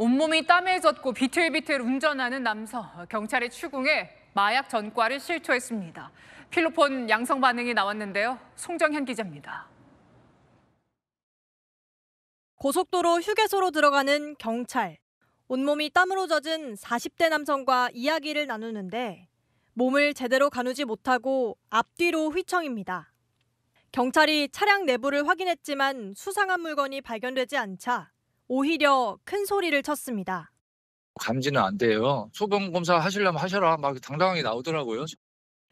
온몸이 땀에 젖고 비틀비틀 운전하는 남성, 어, 경찰의 추궁에 마약 전과를 실토했습니다. 필로폰 양성 반응이 나왔는데요. 송정현 기자입니다. 고속도로 휴게소로 들어가는 경찰. 온몸이 땀으로 젖은 40대 남성과 이야기를 나누는데 몸을 제대로 가누지 못하고 앞뒤로 휘청입니다. 경찰이 차량 내부를 확인했지만 수상한 물건이 발견되지 않자 오히려 큰 소리를 쳤습니다. 감지는 안 돼요. 소변 검사 하시려면 하셔라. 막 당당하게 나오더라고요.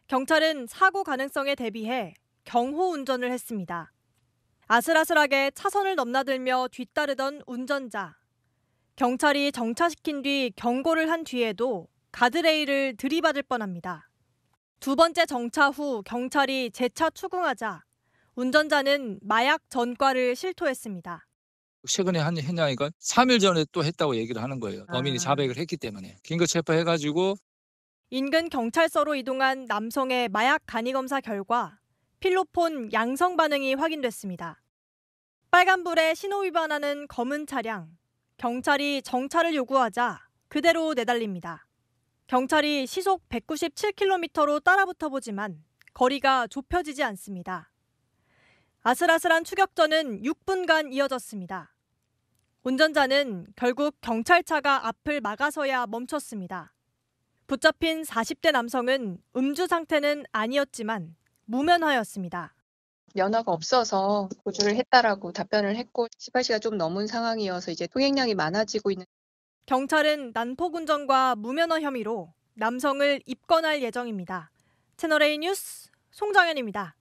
경찰은 사고 가능성에 대비해 경호 운전을 했습니다. 아슬아슬하게 차선을 넘나들며 뒤따르던 운전자. 경찰이 정차시킨 뒤 경고를 한 뒤에도 가드레일을 들이받을 뻔합니다. 두 번째 정차 후 경찰이 재차 추궁하자 운전자는 마약 전과를 실토했습니다. 최근에 한했냐 이건 3일 전에 또 했다고 얘기를 하는 거예요. 범인이 아. 자백을 했기 때문에 긴급 체포해가지고 인근 경찰서로 이동한 남성의 마약 간이 검사 결과 필로폰 양성 반응이 확인됐습니다. 빨간불에 신호 위반하는 검은 차량. 경찰이 정차를 요구하자 그대로 내달립니다. 경찰이 시속 197km로 따라붙어 보지만 거리가 좁혀지지 않습니다. 아슬아슬한 추격전은 6분간 이어졌습니다. 운전자는 결국 경찰차가 앞을 막아서야 멈췄습니다. 붙잡힌 40대 남성은 음주 상태는 아니었지만 무면허였습니다. 연화가 없어서 고주를 했다라고 답변을 했고 18시가 좀 넘은 상황이어서 이제 통행량이 많아지고 있는 경찰은 난폭 운전과 무면허 혐의로 남성을 입건할 예정입니다. 채널A 뉴스 송정현입니다.